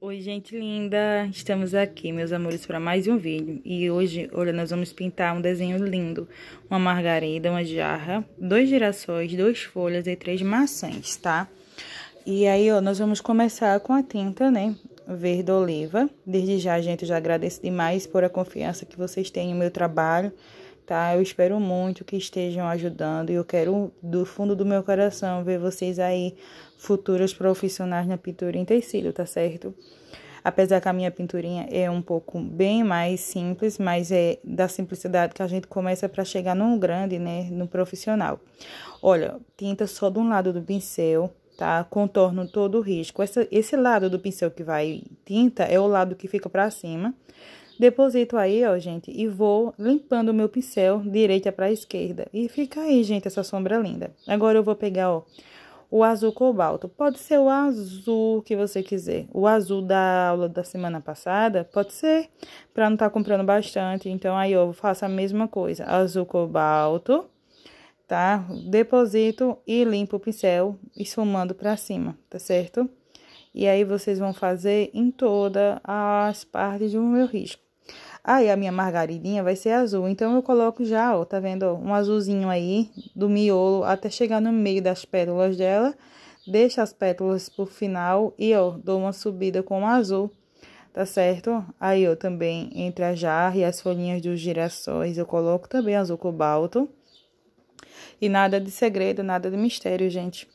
Oi gente linda, estamos aqui meus amores para mais um vídeo e hoje, olha, nós vamos pintar um desenho lindo, uma margarida, uma jarra, dois girassóis, duas folhas e três maçãs, tá? E aí, ó, nós vamos começar com a tinta, né, verde oliva, desde já gente, eu já agradeço demais por a confiança que vocês têm no meu trabalho, tá? Eu espero muito que estejam ajudando e eu quero do fundo do meu coração ver vocês aí futuros profissionais na pintura em tecido, tá certo? Apesar que a minha pinturinha é um pouco bem mais simples, mas é da simplicidade que a gente começa para chegar num grande, né, no profissional. Olha, tinta só de um lado do pincel, tá? Contorno todo o risco. Essa, esse lado do pincel que vai tinta é o lado que fica para cima. Deposito aí, ó, gente, e vou limpando o meu pincel direita para esquerda. E fica aí, gente, essa sombra linda. Agora eu vou pegar, ó, o azul cobalto. Pode ser o azul que você quiser. O azul da aula da semana passada, pode ser, para não estar tá comprando bastante. Então, aí, ó, eu faço a mesma coisa. Azul cobalto, tá? Deposito e limpo o pincel, esfumando para cima, tá certo? E aí, vocês vão fazer em todas as partes do meu risco. Aí a minha margaridinha vai ser azul, então eu coloco já, ó, tá vendo? um azulzinho aí do miolo até chegar no meio das pétalas dela. Deixa as pétalas pro final e, ó, dou uma subida com o azul, tá certo? Aí, eu também entre a jarra e as folhinhas dos girassóis eu coloco também azul cobalto. E nada de segredo, nada de mistério, gente.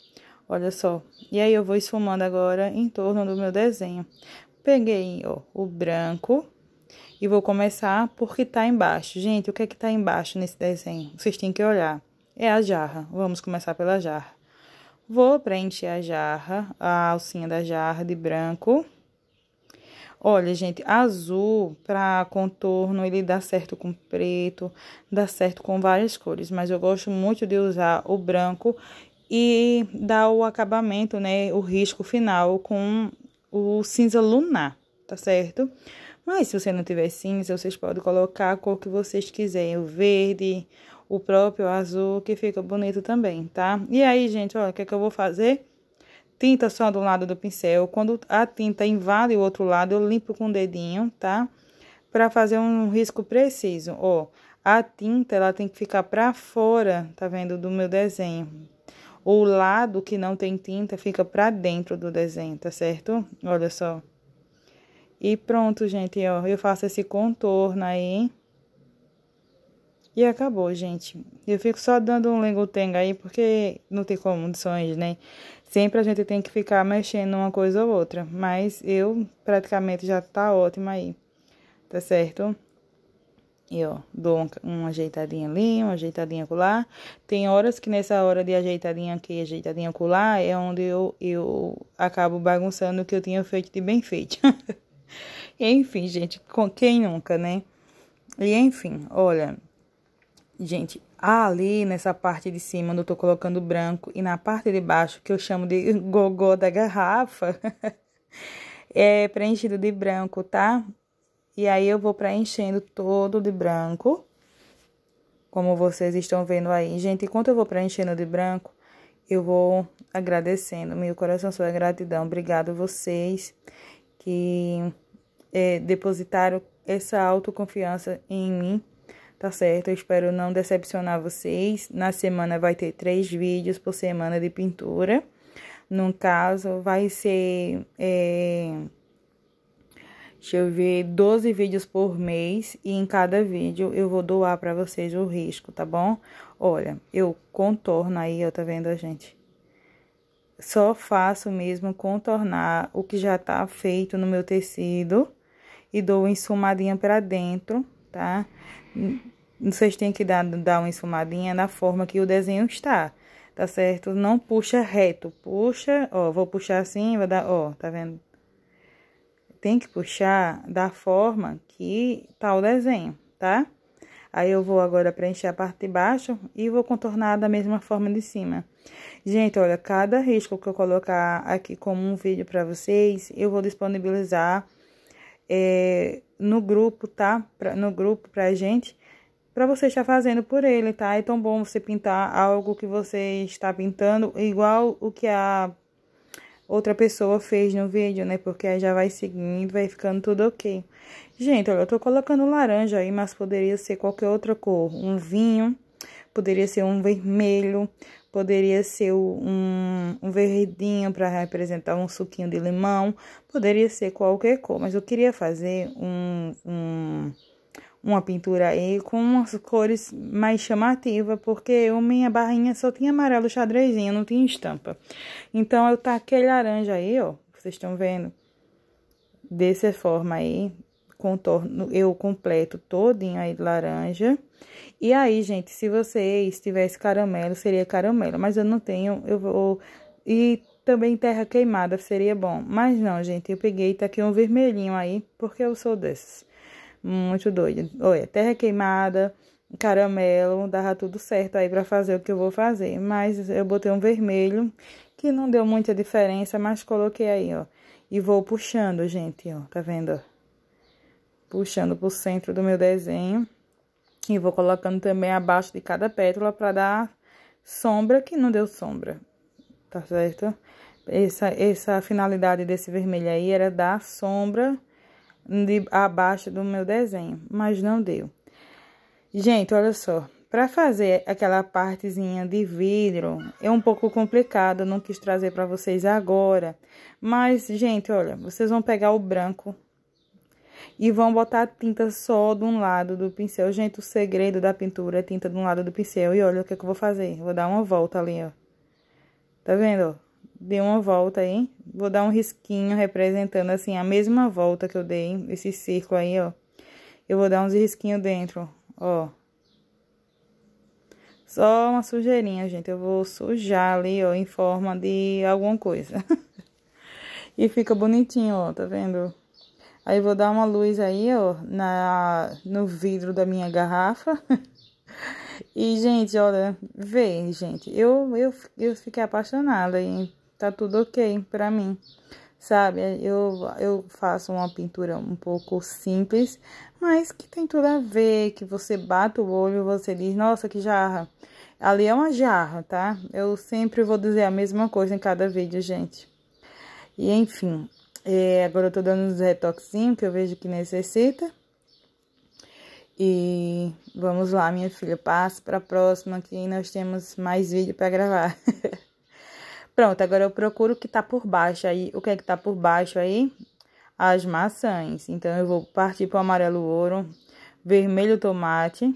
Olha só. E aí, eu vou esfumando agora em torno do meu desenho. Peguei, ó, o branco e vou começar por que está embaixo. Gente, o que é que está embaixo nesse desenho? Vocês têm que olhar. É a jarra. Vamos começar pela jarra. Vou preencher a jarra, a alcinha da jarra de branco. Olha, gente, azul para contorno, ele dá certo com preto, dá certo com várias cores, mas eu gosto muito de usar o branco e dar o acabamento, né, o risco final com o cinza lunar, tá certo? Mas se você não tiver cinza, vocês podem colocar a cor que vocês quiserem, o verde, o próprio azul, que fica bonito também, tá? E aí, gente, olha, o que é que eu vou fazer? Tinta só do lado do pincel. Quando a tinta invade o outro lado, eu limpo com o dedinho, tá? Pra fazer um risco preciso, ó. A tinta, ela tem que ficar pra fora, tá vendo, do meu desenho. O lado que não tem tinta fica pra dentro do desenho, tá certo? Olha só. E pronto, gente, ó, eu faço esse contorno aí. E acabou, gente. Eu fico só dando um lengotenga aí, porque não tem condições, né? Sempre a gente tem que ficar mexendo uma coisa ou outra. Mas eu, praticamente, já tá ótima aí. Tá certo? E, ó, dou uma, uma ajeitadinha ali, uma ajeitadinha colar. Tem horas que nessa hora de ajeitadinha aqui, ajeitadinha colar, é onde eu, eu acabo bagunçando o que eu tinha feito de bem feito. Enfim, gente, com quem nunca, né? E enfim, olha, gente, ali nessa parte de cima onde eu tô colocando branco e na parte de baixo que eu chamo de gogó da garrafa, é preenchido de branco, tá? E aí eu vou preenchendo todo de branco, como vocês estão vendo aí. Gente, enquanto eu vou preenchendo de branco, eu vou agradecendo. Meu coração sua gratidão. Obrigado vocês que é, depositaram essa autoconfiança em mim, tá certo? Eu espero não decepcionar vocês. Na semana vai ter três vídeos por semana de pintura. No caso, vai ser. É, Deixa eu ver, 12 vídeos por mês e em cada vídeo eu vou doar para vocês o risco, tá bom? Olha, eu contorno aí, eu tá vendo a gente? Só faço mesmo contornar o que já tá feito no meu tecido e dou uma ensumadinha para dentro, tá? Vocês têm que dar, dar uma ensumadinha na forma que o desenho está, tá certo? Não puxa reto, puxa, ó, vou puxar assim, vou dar, ó, tá vendo? Tem que puxar da forma que tá o desenho, tá? Aí eu vou agora preencher a parte de baixo e vou contornar da mesma forma de cima. Gente, olha, cada risco que eu colocar aqui como um vídeo para vocês, eu vou disponibilizar é, no grupo, tá? Pra, no grupo pra gente, para você estar fazendo por ele, tá? É tão bom você pintar algo que você está pintando, igual o que a outra pessoa fez no vídeo, né? Porque aí já vai seguindo, vai ficando tudo ok. Gente, olha, eu tô colocando laranja aí, mas poderia ser qualquer outra cor. Um vinho, poderia ser um vermelho, poderia ser um, um verdinho para representar um suquinho de limão, poderia ser qualquer cor, mas eu queria fazer um, um uma pintura aí com umas cores mais chamativas, porque eu, minha barrinha só tinha amarelo xadrezinho, não tinha estampa. Então, eu taquei laranja aí, ó, vocês estão vendo? Dessa forma aí, contorno, eu completo todinho aí de laranja. E aí, gente, se vocês tivessem caramelo, seria caramelo, mas eu não tenho, eu vou... E também terra queimada seria bom, mas não, gente, eu peguei, tá aqui um vermelhinho aí, porque eu sou desses. Muito doido. Olha, terra queimada, caramelo, dava tudo certo aí para fazer o que eu vou fazer, mas eu botei um vermelho, que não deu muita diferença, mas coloquei aí, ó. E vou puxando, gente, ó, tá vendo? Puxando pro centro do meu desenho. E vou colocando também abaixo de cada pétala para dar sombra que não deu sombra, tá certo? Essa, essa finalidade desse vermelho aí era dar sombra de, abaixo do meu desenho, mas não deu. Gente, olha só, para fazer aquela partezinha de vidro, é um pouco complicado, não quis trazer para vocês agora. Mas, gente, olha, vocês vão pegar o branco e vão botar tinta só de um lado do pincel. Gente, o segredo da pintura é tinta de um lado do pincel. E olha o que, é que eu vou fazer. Vou dar uma volta ali, ó. Tá vendo, Dei uma volta aí. Vou dar um risquinho representando, assim, a mesma volta que eu dei, hein? esse círculo aí, ó. Eu vou dar uns risquinhos dentro, ó. Só uma sujeirinha, gente. Eu vou sujar ali, ó, em forma de alguma coisa. e fica bonitinho, ó, tá vendo? Aí vou dar uma luz aí, ó, na, no vidro da minha garrafa. e, gente, olha, vê, gente, eu, eu, eu fiquei apaixonada e tá tudo ok pra mim. Sabe, eu, eu faço uma pintura um pouco simples, mas que tem tudo a ver, que você bate o olho, você diz, nossa, que jarra. Ali é uma jarra, tá? Eu sempre vou dizer a mesma coisa em cada vídeo, gente. E enfim, é, agora eu tô dando uns retoxinhos que eu vejo que necessita. E vamos lá, minha filha, passa para a próxima que nós temos mais vídeo para gravar. Pronto, agora eu procuro o que tá por baixo aí. O que é que tá por baixo aí? As maçãs. Então eu vou partir para o amarelo ouro, vermelho tomate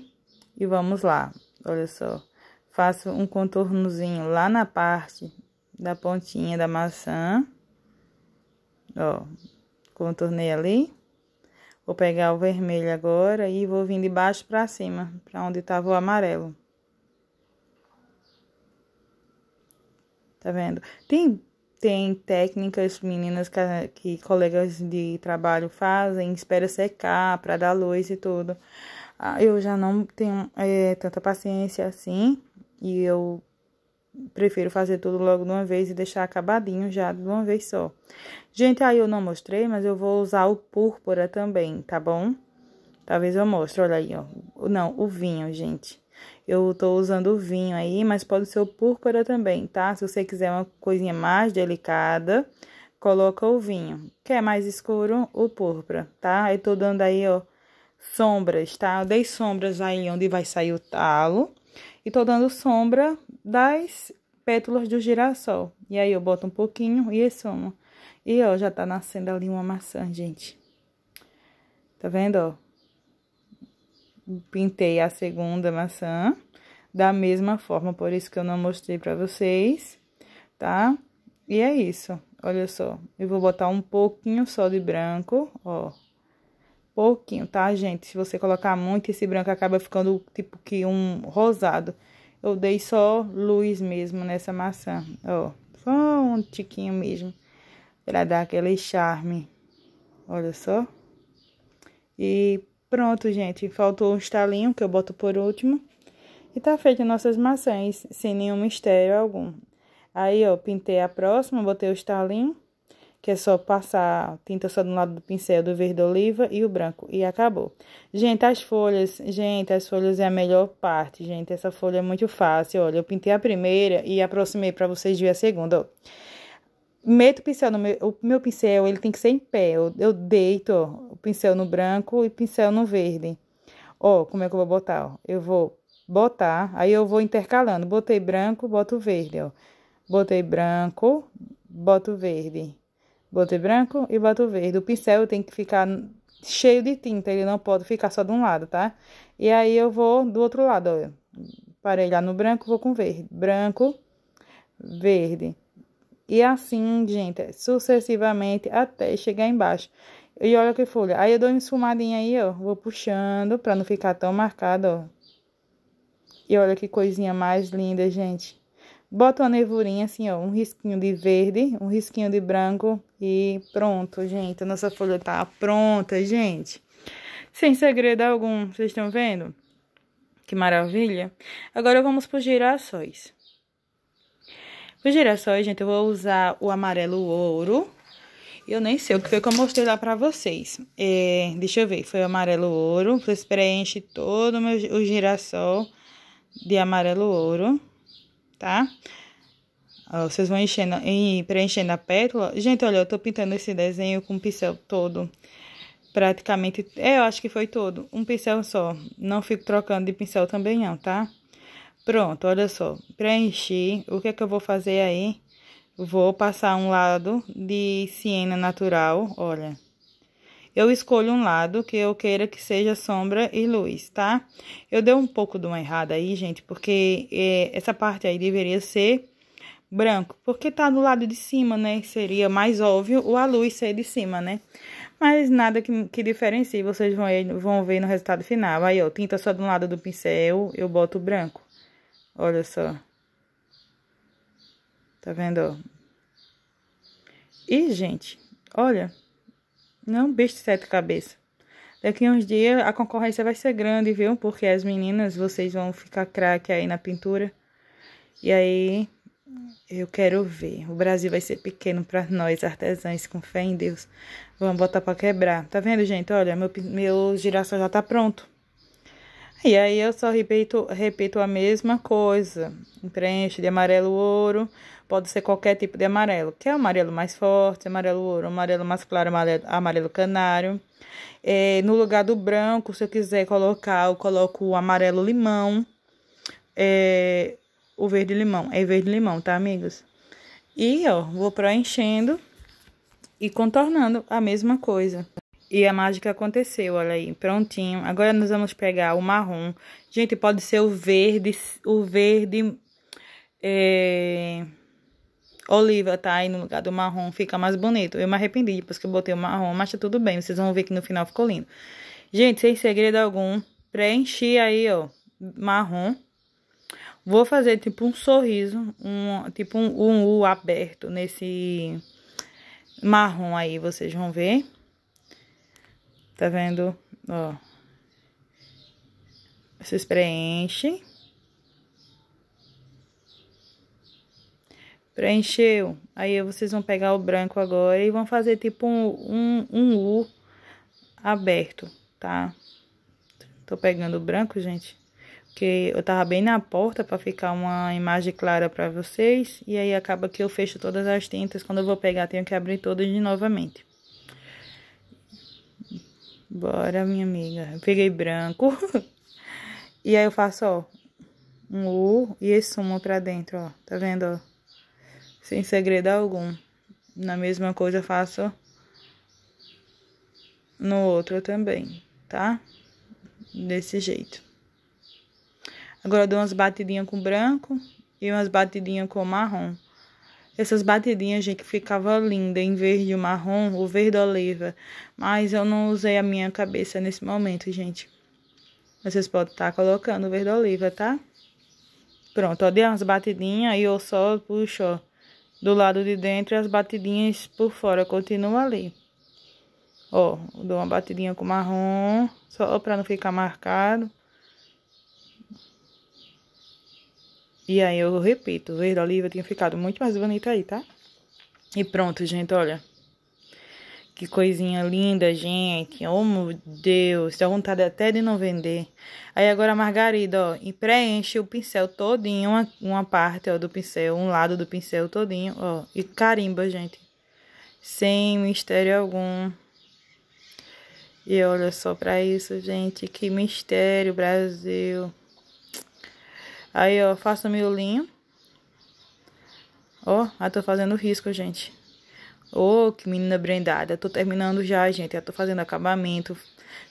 e vamos lá. Olha só. Faço um contornozinho lá na parte da pontinha da maçã. Ó, contornei ali. Vou pegar o vermelho agora e vou vir de baixo pra cima, pra onde tava o amarelo. Tá vendo? Tem, tem técnicas, meninas, que, que colegas de trabalho fazem, espera secar pra dar luz e tudo. Ah, eu já não tenho é, tanta paciência assim, e eu prefiro fazer tudo logo de uma vez e deixar acabadinho já de uma vez só. Gente, aí eu não mostrei, mas eu vou usar o púrpura também, tá bom? Talvez eu mostre, olha aí, ó. Não, o vinho, gente. Eu tô usando o vinho aí, mas pode ser o púrpura também, tá? Se você quiser uma coisinha mais delicada, coloca o vinho. Quer mais escuro? O púrpura, tá? Aí tô dando aí, ó, sombras, tá? Eu dei sombras aí onde vai sair o talo. E tô dando sombra das pétalas do girassol. E aí eu boto um pouquinho e essomo. E, ó, já tá nascendo ali uma maçã, gente. Tá vendo, ó? Pintei a segunda maçã da mesma forma, por isso que eu não mostrei pra vocês, tá? E é isso, olha só. Eu vou botar um pouquinho só de branco, ó pouquinho, tá, gente? Se você colocar muito, esse branco acaba ficando tipo que um rosado. Eu dei só luz mesmo nessa maçã, ó. Só um tiquinho mesmo, pra dar aquele charme. Olha só. E pronto, gente. Faltou um estalinho, que eu boto por último. E tá feito nossas maçãs, sem nenhum mistério algum. Aí, ó, pintei a próxima, botei o estalinho que é só passar tinta só do lado do pincel, do verde oliva e o branco, e acabou. Gente, as folhas, gente, as folhas é a melhor parte, gente, essa folha é muito fácil, olha, eu pintei a primeira e aproximei para vocês verem a segunda, ó. Meto o pincel no meu, o meu pincel, ele tem que ser em pé, eu, eu deito, ó, o pincel no branco e pincel no verde. Ó, como é que eu vou botar, ó? Eu vou botar, aí eu vou intercalando, botei branco, boto verde, ó. Botei branco, boto verde botei branco e boto verde. O pincel tem que ficar cheio de tinta, ele não pode ficar só de um lado, tá? E aí eu vou do outro lado, olha. Parei lá no branco, vou com verde. Branco, verde. E assim, gente, sucessivamente até chegar embaixo. E olha que folha. Aí eu dou uma esfumadinha aí, ó. Vou puxando pra não ficar tão marcado, ó. E olha que coisinha mais linda, gente. Bota uma nevurinha assim, ó, um risquinho de verde, um risquinho de branco e pronto, gente. A nossa folha tá pronta, gente. Sem segredo algum, vocês estão vendo? Que maravilha. Agora vamos pro girassol. girassóis. girassol, girassóis, gente, eu vou usar o amarelo ouro. Eu nem sei o que foi que eu mostrei lá pra vocês. É, deixa eu ver, foi amarelo ouro. Vocês preenchem todo o, meu, o girassol de amarelo ouro tá? Ó, vocês vão enchendo, em, preenchendo a pétala. Gente, olha, eu tô pintando esse desenho com um pincel todo. Praticamente, é, eu acho que foi todo. Um pincel só. Não fico trocando de pincel também não, tá? Pronto, olha só. Preenchi. O que é que eu vou fazer aí? Vou passar um lado de siena natural, olha eu escolho um lado que eu queira que seja sombra e luz, tá? Eu dei um pouco de uma errada aí, gente, porque é, essa parte aí deveria ser branco, porque tá do lado de cima, né? Seria mais óbvio o a luz ser de cima, né? Mas nada que, que diferencie, vocês vão, vão ver no resultado final. Aí, ó, tinta só de um lado do pincel, eu boto branco. Olha só. Tá vendo, ó? E, gente, olha... Não bicho de sete cabeças. Daqui uns dias a concorrência vai ser grande, viu? Porque as meninas, vocês vão ficar craque aí na pintura. E aí, eu quero ver. O Brasil vai ser pequeno para nós, artesãs, com fé em Deus. Vamos botar para quebrar. Tá vendo, gente? Olha, meu, meu girassol já tá pronto. E aí eu só repito, repito a mesma coisa. Preenche de amarelo ouro, pode ser qualquer tipo de amarelo. Quer é amarelo mais forte, amarelo ouro, amarelo mais claro, amarelo, amarelo canário. É, no lugar do branco, se eu quiser colocar, eu coloco o amarelo limão. É, o verde limão, é verde limão, tá, amigos? E, ó, vou preenchendo e contornando a mesma coisa. E a mágica aconteceu, olha aí, prontinho. Agora nós vamos pegar o marrom. Gente, pode ser o verde, o verde é, oliva, tá? Aí no lugar do marrom fica mais bonito. Eu me arrependi depois que eu botei o marrom, mas tá tudo bem. Vocês vão ver que no final ficou lindo. Gente, sem segredo algum, preenchi aí, ó, marrom. Vou fazer tipo um sorriso, um tipo um, um U aberto nesse marrom aí, vocês vão ver. Tá vendo? Ó. Vocês preenchem. Preencheu. Aí vocês vão pegar o branco agora e vão fazer tipo um, um, um U aberto, tá? Tô pegando o branco, gente. Porque eu tava bem na porta pra ficar uma imagem clara pra vocês. E aí acaba que eu fecho todas as tintas. Quando eu vou pegar, tenho que abrir todas de novamente. Bora, minha amiga. Eu peguei branco. e aí eu faço, ó, um U e esse sumo pra dentro, ó. Tá vendo, ó? Sem segredo algum. Na mesma coisa eu faço no outro também, tá? Desse jeito. Agora eu dou umas batidinhas com branco e umas batidinhas com marrom essas batidinhas, gente, ficava linda em verde marrom ou verde oliva. Mas eu não usei a minha cabeça nesse momento, gente. Vocês podem estar tá colocando verde oliva, tá? Pronto, ó, dei umas batidinhas e eu só puxo, ó, do lado de dentro e as batidinhas por fora continua ali. Ó, dou uma batidinha com marrom, só pra não ficar marcado. E aí eu repito, o verde oliva tinha ficado muito mais bonito aí, tá? E pronto, gente, olha. Que coisinha linda, gente. Oh, meu Deus. Dá vontade até de não vender. Aí agora a margarida, ó. E preenche o pincel todinho, uma, uma parte, ó, do pincel. Um lado do pincel todinho, ó. E carimba, gente. Sem mistério algum. E olha só pra isso, gente. Que mistério, Brasil. Aí, ó, faço o miolinho. Ó, aí tô fazendo risco, gente. Ô, oh, que menina brindada. Tô terminando já, gente. Já tô fazendo acabamento.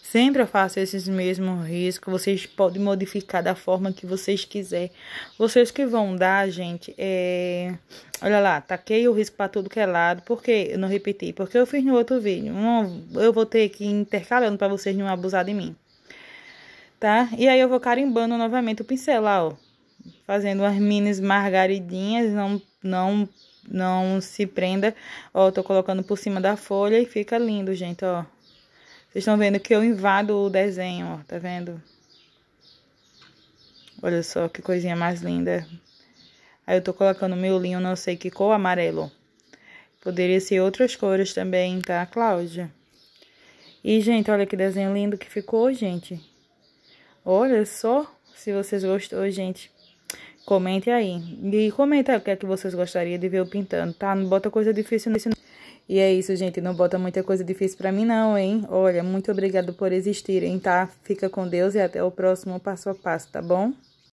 Sempre eu faço esses mesmos riscos. Vocês podem modificar da forma que vocês quiserem. Vocês que vão dar, gente, é... Olha lá, taquei o risco pra tudo que é lado. Por que eu não repeti? Porque eu fiz no outro vídeo. eu vou ter que ir intercalando pra vocês não abusar de mim. Tá? E aí eu vou carimbando novamente o pincel lá, ó fazendo umas minis margaridinhas, não, não, não se prenda. Ó, tô colocando por cima da folha e fica lindo, gente, ó. Vocês estão vendo que eu invado o desenho, ó, tá vendo? Olha só que coisinha mais linda. Aí eu tô colocando meu linho, não sei que cor, amarelo. Poderia ser outras cores também, tá, Cláudia? E, gente, olha que desenho lindo que ficou, gente. Olha só se vocês gostou, gente. Comente aí. E comenta o que é que vocês gostariam de ver eu pintando, tá? Não bota coisa difícil nesse... E é isso, gente. Não bota muita coisa difícil pra mim, não, hein? Olha, muito obrigado por existirem, tá? Fica com Deus e até o próximo passo a passo, tá bom?